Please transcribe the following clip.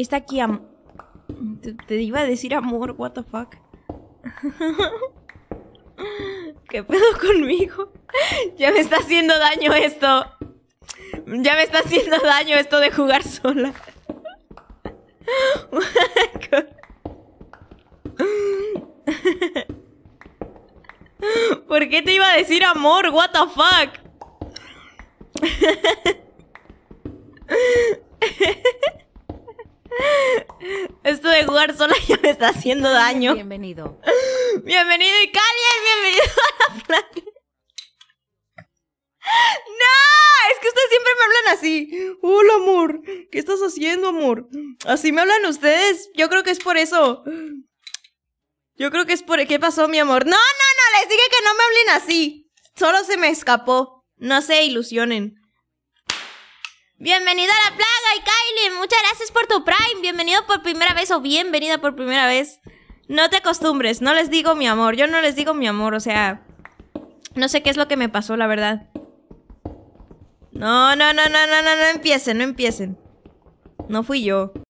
Está aquí Te, te iba a decir amor, what the fuck. ¿Qué pedo conmigo? ya me está haciendo daño esto. Ya me está haciendo daño esto de jugar sola. ¿Por qué te iba a decir amor? What the fuck? Esto de jugar sola ya me está haciendo daño. Bienvenido. Bienvenido y bienvenido a la playa. ¡No! Es que ustedes siempre me hablan así. Hola, amor. ¿Qué estás haciendo, amor? Así me hablan ustedes. Yo creo que es por eso. Yo creo que es por... ¿Qué pasó, mi amor? No, no, no. Les dije que no me hablen así. Solo se me escapó. No se ilusionen. Bienvenido a la plaga y Kylie, muchas gracias por tu Prime. Bienvenido por primera vez o bienvenida por primera vez. No te acostumbres, no les digo mi amor. Yo no les digo mi amor, o sea, no sé qué es lo que me pasó, la verdad. No, no, no, no, no, no, no empiecen, no empiecen. No fui yo.